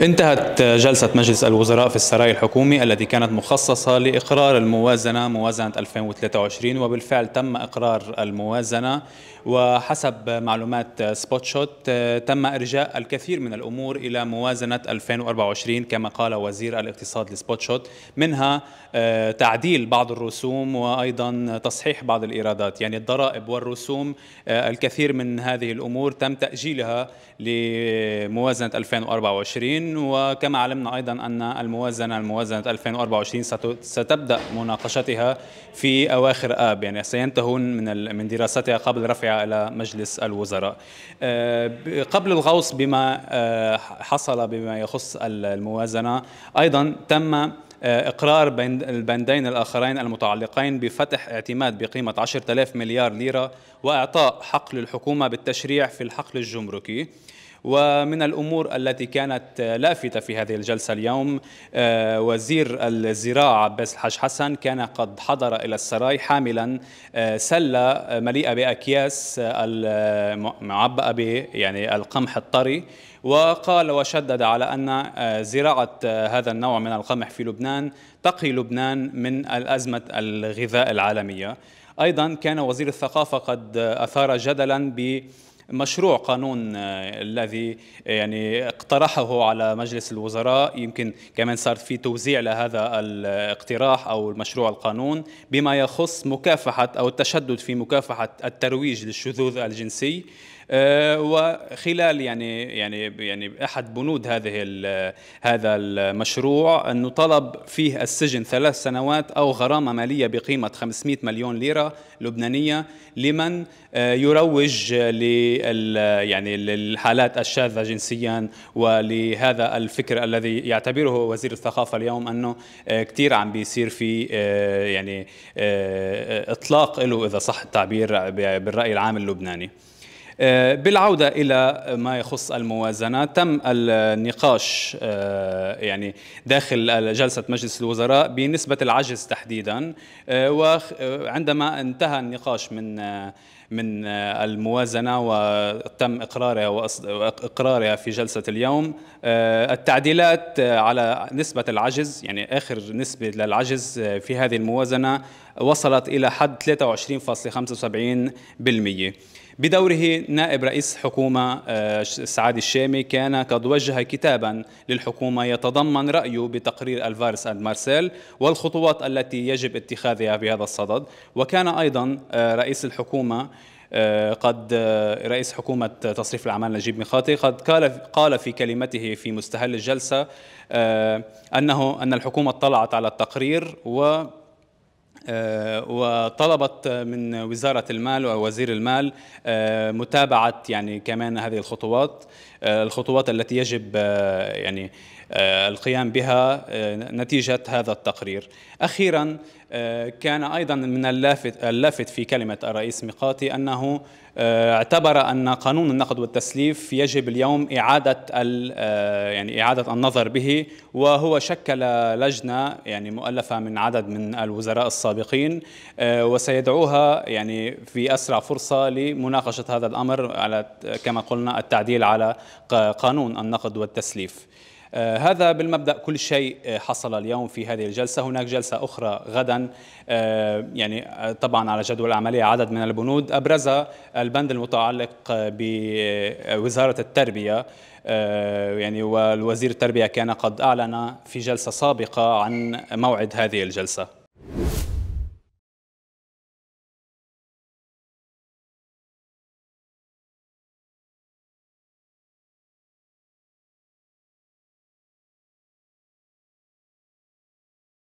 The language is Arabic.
انتهت جلسة مجلس الوزراء في السراي الحكومي التي كانت مخصصة لإقرار الموازنة موازنة 2023 وبالفعل تم إقرار الموازنة وحسب معلومات سبوتشوت تم إرجاء الكثير من الأمور إلى موازنة 2024 كما قال وزير الاقتصاد لسبوتشوت منها آه، تعديل بعض الرسوم وأيضا تصحيح بعض الإيرادات يعني الضرائب والرسوم آه، الكثير من هذه الأمور تم تأجيلها لموازنة 2024 2024 وكما علمنا أيضا أن الموازنة الموازنة 2024 ستبدأ مناقشتها في أواخر آب يعني سينتهون من من دراستها قبل رفعها إلى مجلس الوزراء آه، قبل الغوص بما آه، حصل بما يخص الموازنة أيضا تم آه، إقرار بين البندين الآخرين المتعلقين بفتح اعتماد بقيمة 10,000 مليار ليرة وإعطاء حق للحكومة بالتشريع في الحقل الجمركي ومن الأمور التي كانت لافتة في هذه الجلسة اليوم آه، وزير الزراعة عباس الحاج حسن كان قد حضر إلى السراي حاملا آه، سلة مليئة بأكياس معبأة ب يعني القمح الطري وقال وشدد على أن آه، زراعة هذا النوع من القمح في لبنان تقي لبنان من الأزمة الغذاء العالمية أيضا كان وزير الثقافة قد أثار جدلا ب مشروع قانون آه، الذي آه، يعني اقترحه على مجلس الوزراء يمكن كمان صار في توزيع لهذا الاقتراح او المشروع القانون بما يخص مكافحه او التشدد في مكافحه الترويج للشذوذ الجنسي آه، وخلال يعني يعني يعني احد بنود هذه هذا المشروع انه طلب فيه السجن ثلاث سنوات او غرامه ماليه بقيمه 500 مليون ليره لبنانيه لمن آه، يروج لل يعني للحالات الشاذه جنسيا ولهذا الفكر الذي يعتبره وزير الثقافه اليوم انه آه، كثير عم بيصير في يعني اطلاق له اذا صح التعبير بالراي العام اللبناني آه، بالعودة إلى ما يخص الموازنة تم النقاش آه، يعني داخل جلسة مجلس الوزراء بنسبة العجز تحديدا آه، وعندما انتهى النقاش من من آه، الموازنة وتم إقرارها وإقرارها في جلسة اليوم آه، التعديلات آه، على نسبة العجز يعني آخر نسبة للعجز في هذه الموازنة وصلت إلى حد 23.75% بدوره نائب رئيس حكومة سعاد الشامي كان قد وجه كتابا للحكومة يتضمن رأيه بتقرير الفارس أند مارسيل والخطوات التي يجب اتخاذها في هذا الصدد وكان أيضا رئيس الحكومة آه، قد آه، رئيس حكومة تصريف الأعمال نجيب ميخاتي قد قال في كلمته في مستهل الجلسة آه، أنه أن الحكومة اطلعت على التقرير و آه، وطلبت من وزارة المال ووزير المال آه، متابعة يعني كمان هذه الخطوات آه، الخطوات التي يجب يعني القيام بها نتيجة هذا التقرير أخيرا كان أيضا من اللافت, اللافت في كلمة الرئيس ميقاتي أنه اعتبر أن قانون النقد والتسليف يجب اليوم إعادة يعني إعادة النظر به وهو شكل لجنة يعني مؤلفة من عدد من الوزراء السابقين السابقين آه، وسيدعوها يعني في أسرع فرصة لمناقشة هذا الأمر على كما قلنا التعديل على قانون النقد والتسليف آه، هذا بالمبدا كل شيء آه، حصل اليوم في هذه الجلسه، هناك جلسه اخرى غدا يعني طبعا على جدول العمليه عدد من البنود ابرزها البند المتعلق بوزاره التربيه يعني والوزير التربيه كان قد اعلن في جلسه سابقه عن موعد هذه الجلسه.